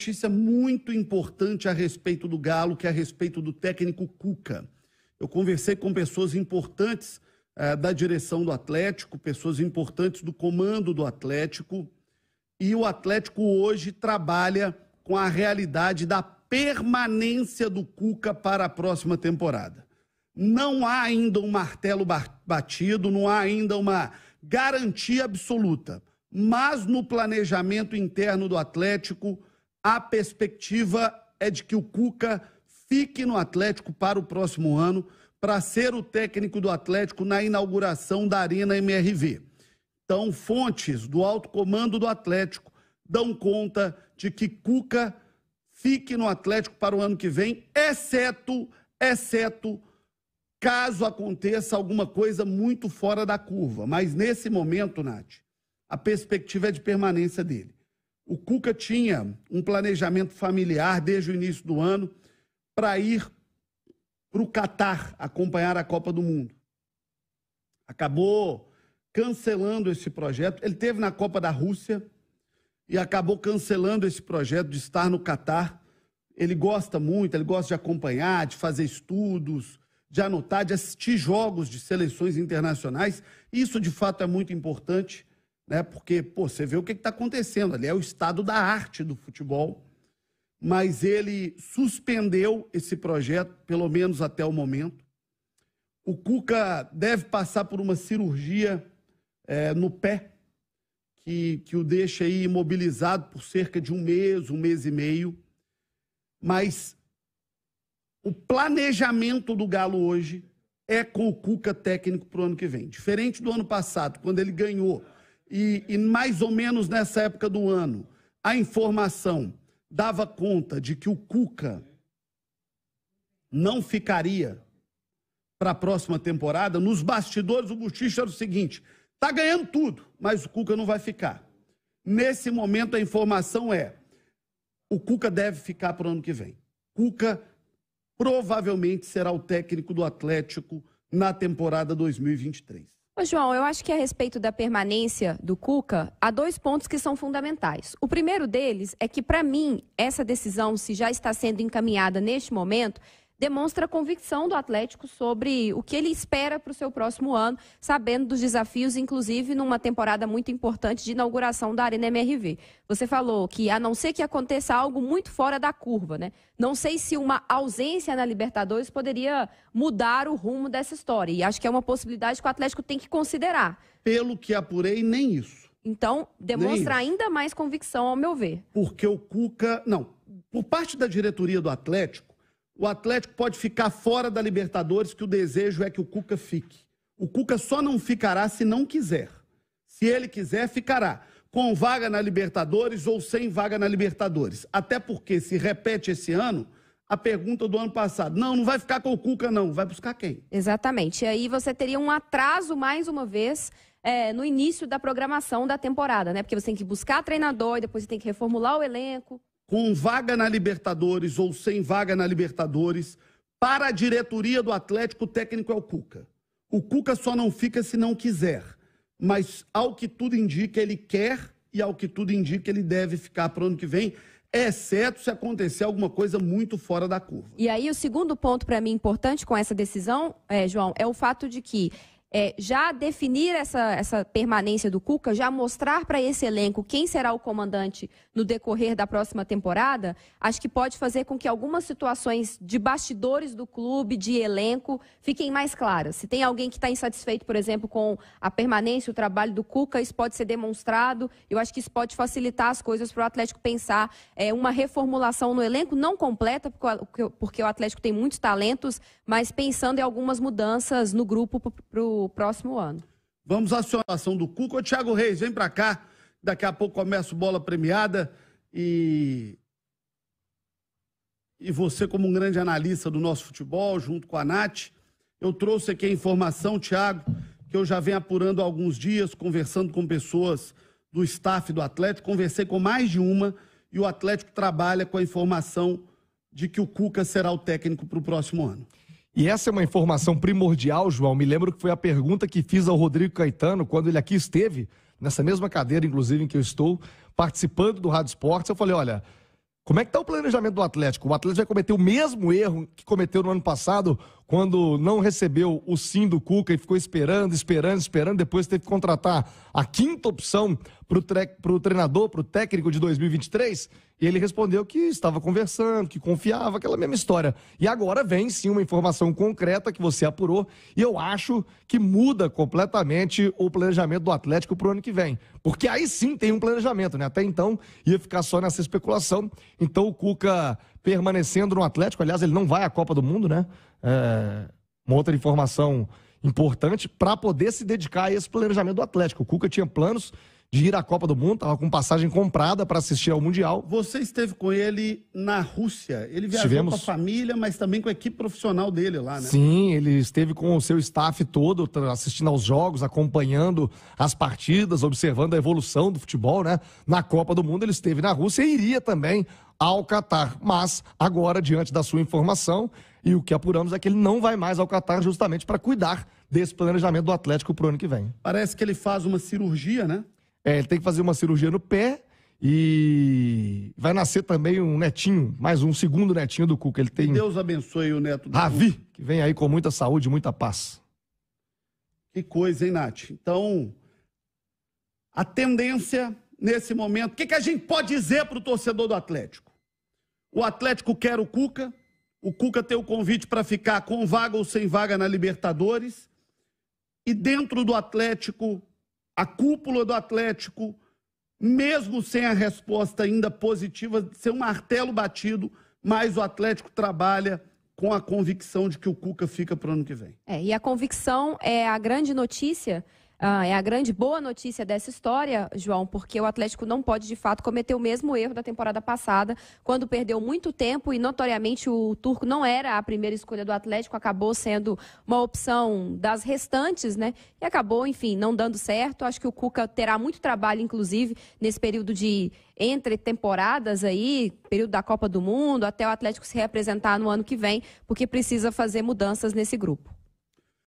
notícia muito importante a respeito do Galo, que é a respeito do técnico Cuca. Eu conversei com pessoas importantes eh, da direção do Atlético, pessoas importantes do comando do Atlético, e o Atlético hoje trabalha com a realidade da permanência do Cuca para a próxima temporada. Não há ainda um martelo batido, não há ainda uma garantia absoluta mas no planejamento interno do Atlético, a perspectiva é de que o Cuca fique no Atlético para o próximo ano, para ser o técnico do Atlético na inauguração da Arena MRV. Então, fontes do alto comando do Atlético dão conta de que Cuca fique no Atlético para o ano que vem, exceto, exceto caso aconteça alguma coisa muito fora da curva. Mas nesse momento, Nath, a perspectiva é de permanência dele. O Cuca tinha um planejamento familiar desde o início do ano para ir para o Catar acompanhar a Copa do Mundo. Acabou cancelando esse projeto. Ele teve na Copa da Rússia e acabou cancelando esse projeto de estar no Catar. Ele gosta muito, ele gosta de acompanhar, de fazer estudos, de anotar, de assistir jogos de seleções internacionais. Isso de fato é muito importante né? Porque, pô, você vê o que está acontecendo ali, é o estado da arte do futebol, mas ele suspendeu esse projeto, pelo menos até o momento. O Cuca deve passar por uma cirurgia é, no pé, que, que o deixa aí imobilizado por cerca de um mês, um mês e meio. Mas o planejamento do Galo hoje é com o Cuca técnico para o ano que vem. Diferente do ano passado, quando ele ganhou e, e mais ou menos nessa época do ano, a informação dava conta de que o Cuca não ficaria para a próxima temporada, nos bastidores o Buchicha era o seguinte: está ganhando tudo, mas o Cuca não vai ficar. Nesse momento a informação é: o Cuca deve ficar para o ano que vem. Cuca provavelmente será o técnico do Atlético na temporada 2023. João, eu acho que a respeito da permanência do Cuca, há dois pontos que são fundamentais. O primeiro deles é que, para mim, essa decisão, se já está sendo encaminhada neste momento, demonstra a convicção do Atlético sobre o que ele espera para o seu próximo ano, sabendo dos desafios, inclusive numa temporada muito importante de inauguração da Arena MRV. Você falou que, a não ser que aconteça algo muito fora da curva, né? Não sei se uma ausência na Libertadores poderia mudar o rumo dessa história. E acho que é uma possibilidade que o Atlético tem que considerar. Pelo que apurei, nem isso. Então, demonstra ainda mais convicção, ao meu ver. Porque o Cuca. Não, por parte da diretoria do Atlético, o Atlético pode ficar fora da Libertadores, que o desejo é que o Cuca fique. O Cuca só não ficará se não quiser. Se ele quiser, ficará. Com vaga na Libertadores ou sem vaga na Libertadores. Até porque, se repete esse ano, a pergunta do ano passado. Não, não vai ficar com o Cuca, não. Vai buscar quem? Exatamente. E aí você teria um atraso, mais uma vez, é, no início da programação da temporada, né? Porque você tem que buscar treinador e depois você tem que reformular o elenco com vaga na Libertadores ou sem vaga na Libertadores, para a diretoria do Atlético, o técnico é o Cuca. O Cuca só não fica se não quiser, mas ao que tudo indica, ele quer e ao que tudo indica, ele deve ficar para o ano que vem exceto se acontecer alguma coisa muito fora da curva. E aí, o segundo ponto para mim importante com essa decisão, é, João, é o fato de que é, já definir essa, essa permanência do Cuca, já mostrar para esse elenco quem será o comandante no decorrer da próxima temporada, acho que pode fazer com que algumas situações de bastidores do clube, de elenco, fiquem mais claras. Se tem alguém que está insatisfeito, por exemplo, com a permanência, o trabalho do Cuca, isso pode ser demonstrado. Eu acho que isso pode facilitar as coisas para o Atlético pensar é, uma reformulação no elenco, não completa, porque, porque o Atlético tem muitos talentos, mas pensando em algumas mudanças no grupo para o o próximo ano. Vamos à acionação do Cuca. Ô, Thiago Reis, vem para cá. Daqui a pouco começa o Bola Premiada e... E você, como um grande analista do nosso futebol, junto com a Nath, eu trouxe aqui a informação, Thiago, que eu já venho apurando há alguns dias, conversando com pessoas do staff do Atlético, conversei com mais de uma, e o Atlético trabalha com a informação de que o Cuca será o técnico para o próximo ano. E essa é uma informação primordial, João. Me lembro que foi a pergunta que fiz ao Rodrigo Caetano quando ele aqui esteve, nessa mesma cadeira, inclusive, em que eu estou, participando do Rádio Esportes. Eu falei: olha, como é que está o planejamento do Atlético? O Atlético vai cometer o mesmo erro que cometeu no ano passado? quando não recebeu o sim do Cuca e ficou esperando, esperando, esperando, depois teve que contratar a quinta opção para o tre treinador, para o técnico de 2023, e ele respondeu que estava conversando, que confiava, aquela mesma história. E agora vem sim uma informação concreta que você apurou, e eu acho que muda completamente o planejamento do Atlético para o ano que vem. Porque aí sim tem um planejamento, né? Até então ia ficar só nessa especulação. Então o Cuca permanecendo no Atlético. Aliás, ele não vai à Copa do Mundo, né? É, uma outra informação importante para poder se dedicar a esse planejamento do Atlético. O Cuca tinha planos de ir à Copa do Mundo, estava com passagem comprada para assistir ao Mundial. Você esteve com ele na Rússia. Ele viajou Estivemos... com a família, mas também com a equipe profissional dele lá, né? Sim, ele esteve com o seu staff todo, assistindo aos jogos, acompanhando as partidas, observando a evolução do futebol, né? Na Copa do Mundo ele esteve na Rússia e iria também ao Catar. Mas, agora, diante da sua informação, e o que apuramos é que ele não vai mais ao Catar justamente para cuidar desse planejamento do Atlético para o ano que vem. Parece que ele faz uma cirurgia, né? É, ele tem que fazer uma cirurgia no pé e vai nascer também um netinho, mais um segundo netinho do Cuca. Ele tem. Deus abençoe o neto do Ravi, Cuca. que vem aí com muita saúde, muita paz. Que coisa, hein, Nath? Então, a tendência nesse momento, o que, que a gente pode dizer para o torcedor do Atlético? O Atlético quer o Cuca, o Cuca tem o convite para ficar com vaga ou sem vaga na Libertadores, e dentro do Atlético a cúpula do Atlético, mesmo sem a resposta ainda positiva, ser um martelo batido, mas o Atlético trabalha com a convicção de que o Cuca fica para o ano que vem. É, e a convicção é a grande notícia ah, é a grande boa notícia dessa história, João, porque o Atlético não pode, de fato, cometer o mesmo erro da temporada passada, quando perdeu muito tempo e, notoriamente, o Turco não era a primeira escolha do Atlético, acabou sendo uma opção das restantes, né? E acabou, enfim, não dando certo. Acho que o Cuca terá muito trabalho, inclusive, nesse período de entre temporadas aí, período da Copa do Mundo, até o Atlético se reapresentar no ano que vem, porque precisa fazer mudanças nesse grupo.